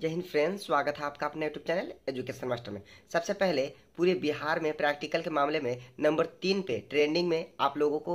जय हिंद फ्रेंड्स स्वागत है आपका अपने यूट्यूब चैनल एजुकेशन मास्टर में सबसे पहले पूरे बिहार में प्रैक्टिकल के मामले में नंबर तीन पे ट्रेंडिंग में आप लोगों को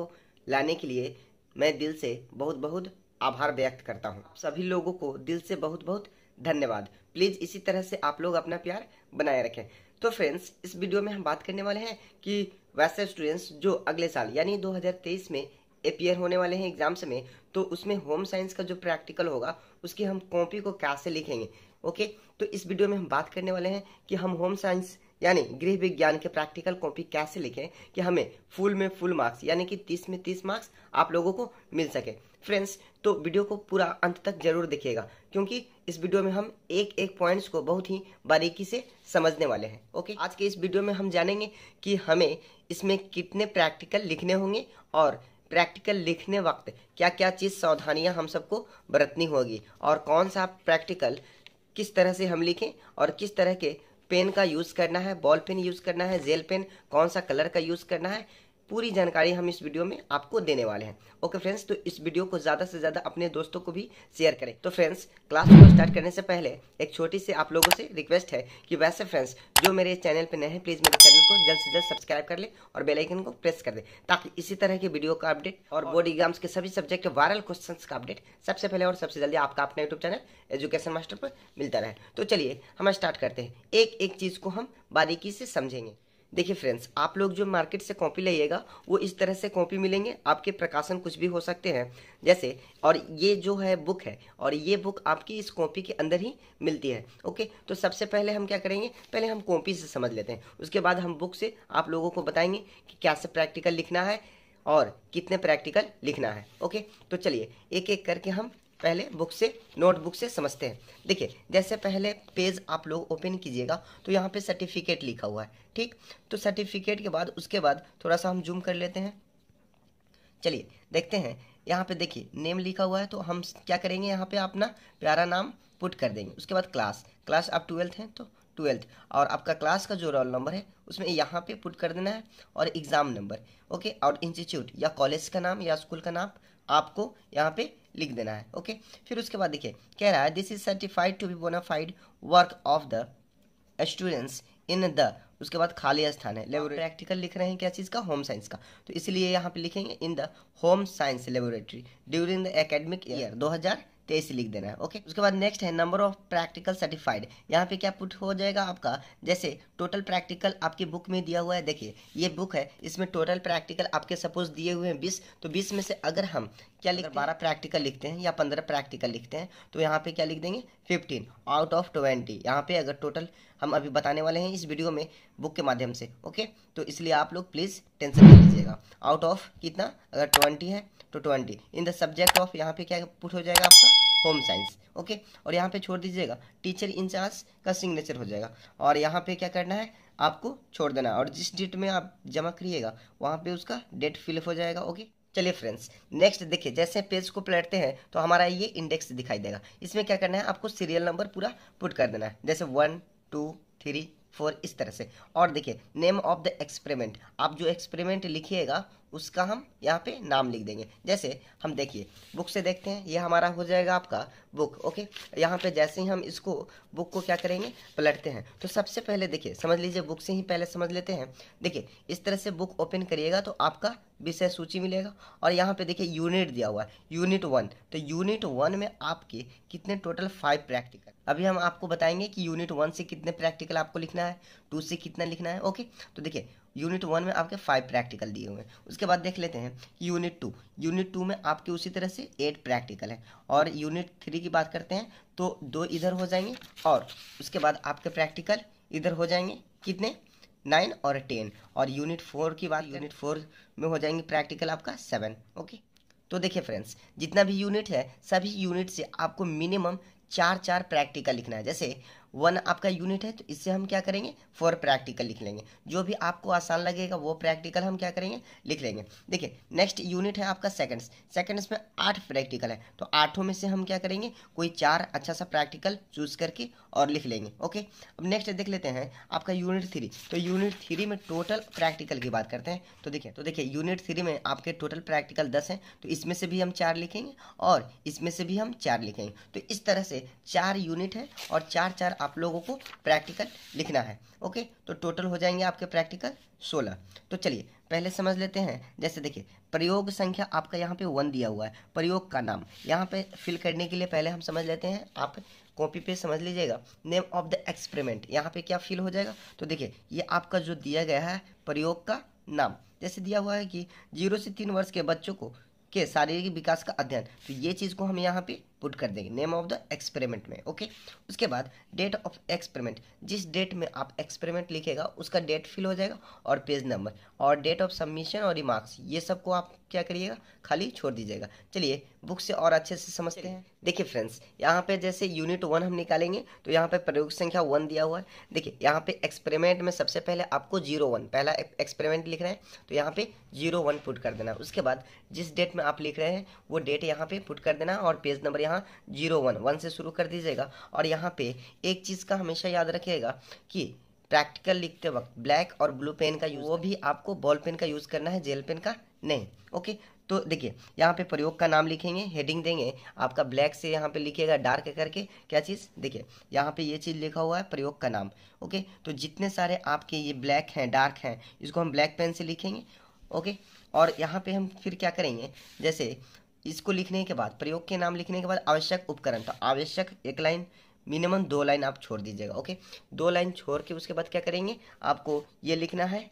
लाने के लिए मैं दिल से बहुत बहुत आभार व्यक्त करता हूँ सभी लोगों को दिल से बहुत बहुत धन्यवाद प्लीज़ इसी तरह से आप लोग अपना प्यार बनाए रखें तो फ्रेंड्स इस वीडियो में हम बात करने वाले हैं कि वैसे स्टूडेंट्स जो अगले साल यानी 2023 में अपियर होने वाले हैं एग्जाम्स में तो उसमें होम साइंस का जो प्रैक्टिकल होगा उसकी हम कॉपी को कैसे लिखेंगे ओके तो इस वीडियो में हम बात करने वाले हैं कि हम होम साइंस यानी गृह विज्ञान के प्रैक्टिकल कॉपी कैसे लिखें कि हमें फुल में फुल मार्क्स यानी कि तीस में तीस मार्क्स आप लोगों को मिल सके फ्रेंड्स तो वीडियो को पूरा अंत तक जरूर देखिएगा क्योंकि इस वीडियो में हम एक एक पॉइंट्स को बहुत ही बारीकी से समझने वाले हैं ओके आज के इस वीडियो में हम जानेंगे कि हमें इसमें कितने प्रैक्टिकल लिखने होंगे और प्रैक्टिकल लिखने वक्त क्या क्या चीज़ सावधानियां हम सबको बरतनी होगी और कौन सा प्रैक्टिकल किस तरह से हम लिखें और किस तरह के पेन का यूज़ करना है बॉल पेन यूज़ करना है जेल पेन कौन सा कलर का यूज़ करना है पूरी जानकारी हम इस वीडियो में आपको देने वाले हैं ओके फ्रेंड्स तो इस वीडियो को ज़्यादा से ज़्यादा अपने दोस्तों को भी शेयर करें तो फ्रेंड्स क्लास को स्टार्ट करने से पहले एक छोटी सी आप लोगों से रिक्वेस्ट है कि वैसे फ्रेंड्स जो मेरे चैनल पर नए हैं प्लीज़ मेरे चैनल को जल्द से जल्द सब्सक्राइब कर ले और बेलाइकन को प्रेस कर दे ताकि इसी तरह के वीडियो का अपडेट और बोर्ड एग्जाम्स के सभी सब्जेक्ट वायरल क्वेश्चन का अपडेट सबसे पहले और सबसे जल्दी आपका अपना यूट्यूब चैनल एजुकेशन मास्टर पर मिलता रहे तो चलिए हम स्टार्ट करते हैं एक एक चीज़ को हम बारीकी से समझेंगे देखिए फ्रेंड्स आप लोग जो मार्केट से कॉपी लाइएगा वो इस तरह से कॉपी मिलेंगे आपके प्रकाशन कुछ भी हो सकते हैं जैसे और ये जो है बुक है और ये बुक आपकी इस कॉपी के अंदर ही मिलती है ओके तो सबसे पहले हम क्या करेंगे पहले हम कॉपी से समझ लेते हैं उसके बाद हम बुक से आप लोगों को बताएंगे कि क्या से प्रैक्टिकल लिखना है और कितने प्रैक्टिकल लिखना है ओके तो चलिए एक एक करके हम पहले बुक से नोटबुक से समझते हैं देखिए जैसे पहले पेज आप लोग ओपन कीजिएगा तो यहाँ पे सर्टिफिकेट लिखा हुआ है ठीक तो सर्टिफिकेट के बाद उसके बाद थोड़ा सा हम जूम कर लेते हैं चलिए देखते हैं यहाँ पे देखिए नेम लिखा हुआ है तो हम क्या करेंगे यहाँ पे अपना प्यारा नाम पुट कर देंगे उसके बाद क्लास क्लास आप ट्वेल्थ हैं तो ट्वेल्थ और आपका क्लास का जो रोल नंबर है उसमें यहाँ पे पुट कर देना है और एग्ज़ाम नंबर ओके और इंस्टीट्यूट या कॉलेज का नाम या स्कूल का नाम आपको यहाँ पे लिख देना है ओके फिर उसके बाद देखिए कह रहा है this is certified to be bonafide work of the students in the उसके बाद खाली स्थान है लेबोरेटरी प्रैक्टिकल लिख रहे हैं क्या चीज़ का होम साइंस का तो इसलिए यहाँ पे लिखेंगे in the home science laboratory during the academic year हजार तेईस लिख देना है ओके उसके बाद नेक्स्ट है नंबर ऑफ प्रैक्टिकल सर्टिफाइड यहाँ पे क्या पुट हो जाएगा आपका जैसे टोटल प्रैक्टिकल आपकी बुक में दिया हुआ है देखिए ये बुक है इसमें टोटल प्रैक्टिकल आपके सपोज दिए हुए हैं बीस तो बीस में से अगर हम क्या लिख बारह प्रैक्टिकल लिखते हैं या पंद्रह प्रैक्टिकल लिखते हैं तो यहाँ पे क्या लिख देंगे फिफ्टीन आउट ऑफ ट्वेंटी यहाँ पे अगर टोटल हम अभी बताने वाले हैं इस वीडियो में बुक के माध्यम से ओके तो इसलिए आप लोग प्लीज़ टेंशन नहीं लीजिएगा आउट ऑफ कितना अगर ट्वेंटी है two twenty in the subject of यहाँ पे क्या पुट हो जाएगा आपका होम साइंस ओके और यहाँ पे छोड़ दीजिएगा टीचर इंचार्ज का सिग्नेचर हो जाएगा और यहाँ पे क्या करना है आपको छोड़ देना है और जिस डेट में आप जमा करिएगा वहाँ पे उसका डेट फिलअप हो जाएगा ओके चलिए फ्रेंड्स नेक्स्ट देखिए जैसे पेज को पलटते हैं तो हमारा ये इंडेक्स दिखाई देगा इसमें क्या करना है आपको सीरियल नंबर पूरा पुट कर देना है जैसे वन टू थ्री फोर इस तरह से और देखिए नेम ऑफ द एक्सपेरिमेंट आप जो एक्सपेरिमेंट लिखिएगा उसका हम यहाँ पे नाम लिख देंगे जैसे हम देखिए बुक से देखते हैं ये हमारा हो जाएगा आपका बुक ओके यहाँ पे जैसे ही हम इसको बुक को क्या करेंगे पलटते हैं तो सबसे पहले देखिए समझ लीजिए बुक से ही पहले समझ लेते हैं देखिए इस तरह से बुक ओपन करिएगा तो आपका विषय सूची मिलेगा और यहाँ पे देखिए यूनिट दिया हुआ है यूनिट वन तो यूनिट वन में आपके कितने टोटल फाइव प्रैक्टिकल अभी हम आपको बताएंगे कि यूनिट वन से कितने प्रैक्टिकल आपको लिखना है टू से कितना लिखना है ओके तो देखिए यूनिट वन में आपके फाइव प्रैक्टिकल दिए हुए हैं उसके बाद देख लेते हैं यूनिट टू यूनिट टू में आपके उसी तरह से एट प्रैक्टिकल है और यूनिट थ्री की बात करते हैं तो दो इधर हो जाएंगे और उसके बाद आपके प्रैक्टिकल इधर हो जाएंगे कितने नाइन और टेन और यूनिट फोर की बात यूनिट फोर में हो जाएंगे प्रैक्टिकल आपका सेवन ओके तो देखिए फ्रेंड्स जितना भी यूनिट है सभी यूनिट से आपको मिनिमम चार चार प्रैक्टिकल लिखना है जैसे वन आपका यूनिट है तो इससे हम क्या करेंगे फॉर प्रैक्टिकल लिख लेंगे जो भी आपको आसान लगेगा वो प्रैक्टिकल हम क्या करेंगे लिख लेंगे देखिए नेक्स्ट यूनिट है आपका सेकंड्स सेकंड्स में आठ प्रैक्टिकल है तो आठों में से हम क्या करेंगे कोई चार अच्छा सा प्रैक्टिकल चूज करके और लिख लेंगे ओके अब नेक्स्ट देख लेते हैं आपका यूनिट थ्री तो यूनिट थ्री में टोटल प्रैक्टिकल की बात करते हैं तो देखिए तो देखिए यूनिट थ्री में आपके टोटल प्रैक्टिकल दस हैं तो इसमें से भी हम चार लिखेंगे और इसमें से भी हम चार लिखेंगे तो इस तरह से चार यूनिट है और चार चार आप लोगों को प्रैक्टिकल लिखना है ओके तो टोटल हो जाएंगे आपके प्रैक्टिकल सोलह तो चलिए पहले समझ लेते हैं जैसे देखिए प्रयोग संख्या आपका यहाँ पे वन दिया हुआ है प्रयोग का नाम यहाँ पे फिल करने के लिए पहले हम समझ लेते हैं आप कॉपी पे समझ लीजिएगा नेम ऑफ द एक्सपेरिमेंट यहाँ पे क्या फिल हो जाएगा तो देखिए ये आपका जो दिया गया है प्रयोग का नाम जैसे दिया हुआ है कि जीरो से तीन वर्ष के बच्चों को के शारीरिक विकास का अध्ययन तो ये चीज़ को हम यहाँ पे पुट कर देंगे नेम ऑफ द एक्सपेरिमेंट में ओके उसके बाद डेट ऑफ एक्सपेरिमेंट जिस डेट में आप एक्सपेरिमेंट लिखेगा उसका डेट फिल हो जाएगा और पेज नंबर और डेट ऑफ सबमिशन और रिमार्क्स ये सबको आप क्या करिएगा खाली छोड़ दीजिएगा चलिए बुक से और अच्छे से समझते हैं देखिए फ्रेंड्स यहाँ पे जैसे यूनिट वन हम निकालेंगे तो यहाँ पे प्रयोग संख्या वन दिया हुआ है देखिए यहाँ पे एक्सपेरिमेंट में सबसे पहले आपको जीरो वन पहला एक्सपेरिमेंट लिख रहे हैं तो यहाँ पे जीरो वन पुट कर देना उसके बाद जिस डेट में आप लिख रहे हैं वो डेट यहाँ पे पुट कर देना और पेज नंबर यहाँ यहाँ जीरो वन वन से शुरू कर दीजिएगा और यहाँ पे एक चीज़ का हमेशा याद रखिएगा कि प्रैक्टिकल लिखते वक्त ब्लैक और ब्लू पेन का यूज़ वो भी आपको बॉल पेन का यूज़ करना है जेल पेन का नहीं ओके तो देखिए यहाँ पे प्रयोग का नाम लिखेंगे हेडिंग देंगे आपका ब्लैक से यहाँ पे लिखिएगा डार्क करके क्या चीज़ देखिए यहाँ पे ये चीज़ लिखा हुआ है प्रयोग का नाम ओके तो जितने सारे आपके ये ब्लैक हैं डार्क हैं इसको हम ब्लैक पेन से लिखेंगे ओके और यहाँ पे हम फिर क्या करेंगे जैसे इसको लिखने के बाद प्रयोग के नाम लिखने के बाद आवश्यक उपकरण तो आवश्यक एक लाइन मिनिमम दो लाइन आप छोड़ दीजिएगा ओके दो लाइन छोड़ के उसके बाद क्या करेंगे आपको ये लिखना है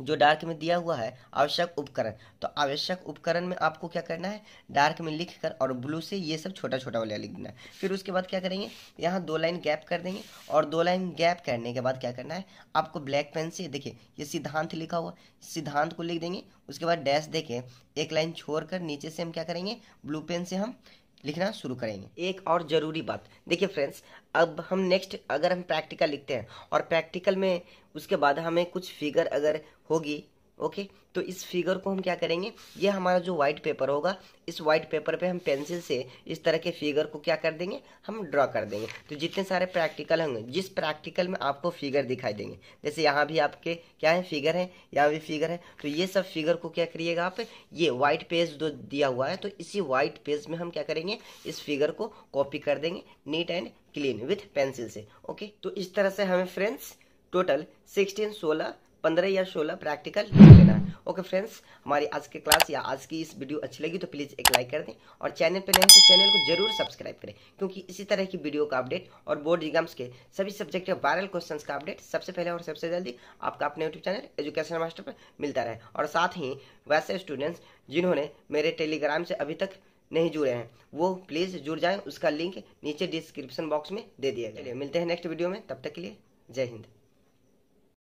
जो डार्क में दिया हुआ है आवश्यक उपकरण तो आवश्यक उपकरण में आपको क्या करना है डार्क में लिख कर और ब्लू से ये सब छोटा छोटा वाला लिख देना है फिर उसके बाद क्या करेंगे यहाँ दो लाइन गैप कर देंगे और दो लाइन गैप करने के बाद क्या करना है आपको ब्लैक पेन से देखिए ये सिद्धांत लिखा हुआ सिद्धांत को लिख देंगे उसके बाद डैश देखें एक लाइन छोड़ कर नीचे से हम क्या करेंगे ब्लू पेन से हम लिखना शुरू करेंगे एक और ज़रूरी बात देखिए फ्रेंड्स अब हम नेक्स्ट अगर हम प्रैक्टिकल लिखते हैं और प्रैक्टिकल में उसके बाद हमें कुछ फिगर अगर होगी ओके तो इस फिगर को हम क्या करेंगे ये हमारा जो व्हाइट पेपर होगा इस वाइट पेपर पे हम पेंसिल से इस तरह के फिगर को क्या कर देंगे हम ड्रॉ कर देंगे तो जितने सारे प्रैक्टिकल होंगे जिस प्रैक्टिकल में आपको फिगर दिखाई देंगे जैसे यहाँ भी आपके क्या है फिगर है यहाँ भी फिगर है तो ये सब फिगर को क्या करिएगा आप ये व्हाइट पेज जो दिया हुआ है तो इसी व्हाइट पेज में हम क्या करेंगे इस फिगर को कॉपी कर देंगे neat and clean with pencil से ओके तो इस तरह से हमें फ्रेंड्स टोटल सिक्सटीन सोलह पंद्रह या सोलह प्रैक्टिकल लेना है ओके फ्रेंड्स हमारी आज की क्लास या आज की इस वीडियो अच्छी लगी तो प्लीज़ एक लाइक कर दें और चैनल पर नहीं तो चैनल को जरूर सब्सक्राइब करें क्योंकि इसी तरह की वीडियो का अपडेट और बोर्ड एग्जाम्स के सभी सब्जेक्ट वायरल क्वेश्चन का अपडेट सबसे पहले और सबसे जल्दी आपका अपने यूट्यूब चैनल एजुकेशन मास्टर पर मिलता रहे और साथ ही वैसे स्टूडेंट्स जिन्होंने मेरे टेलीग्राम से अभी तक नहीं जुड़े हैं वो प्लीज़ जुड़ जाएं उसका लिंक नीचे डिस्क्रिप्शन बॉक्स में दे दिया गया मिलते हैं नेक्स्ट वीडियो में तब तक के लिए जय हिंद